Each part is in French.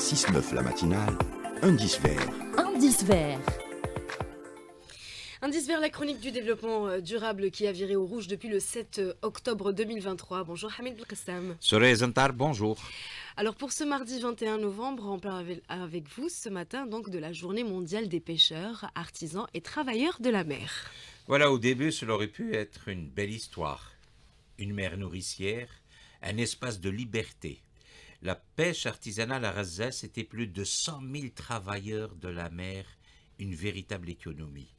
6-9 la matinale, indice vert. Indice vert. Indice Vert, la chronique du développement euh, durable qui a viré au rouge depuis le 7 euh, octobre 2023. Bonjour Hamid Belkassam. Zantar, bonjour. Alors pour ce mardi 21 novembre, on parle avec vous ce matin donc de la journée mondiale des pêcheurs, artisans et travailleurs de la mer. Voilà, au début, cela aurait pu être une belle histoire. Une mer nourricière, un espace de liberté la pêche artisanale à razès c'était plus de 100 000 travailleurs de la mer, une véritable économie.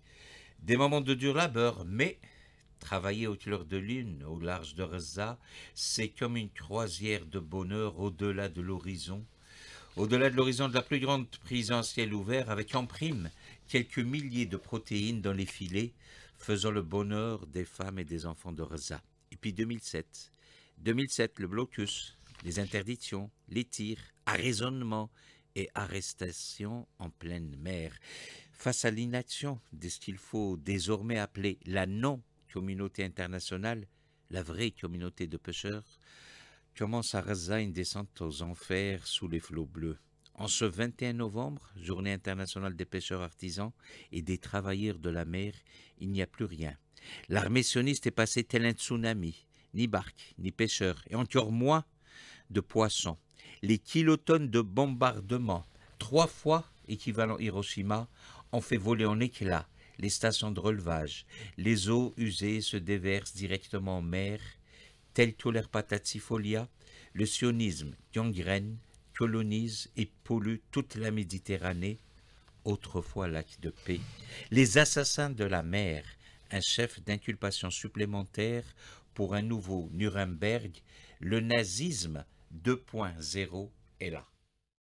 Des moments de dur labeur, mais travailler aux clair de lune au large de Raza, c'est comme une croisière de bonheur au-delà de l'horizon, au-delà de l'horizon de la plus grande prise en ciel ouvert, avec en prime quelques milliers de protéines dans les filets, faisant le bonheur des femmes et des enfants de Reza. Et puis 2007, 2007, le blocus, les interdictions, les tirs, arraisonnements et arrestations en pleine mer. Face à l'inaction de ce qu'il faut désormais appeler la non-communauté internationale, la vraie communauté de pêcheurs, commence à raser une descente aux enfers sous les flots bleus. En ce 21 novembre, journée internationale des pêcheurs artisans et des travailleurs de la mer, il n'y a plus rien. L'armée sioniste est passée tel un tsunami, ni barque, ni pêcheurs, et encore moins de poissons, les kilotonnes de bombardements, trois fois équivalent Hiroshima, ont fait voler en éclats les stations de relevage. Les eaux usées se déversent directement en mer, telles que le sionisme gangrène, colonise et pollue toute la Méditerranée, autrefois lac de paix. Les assassins de la mer, un chef d'inculpation supplémentaire pour un nouveau Nuremberg, le nazisme 2.0 est là.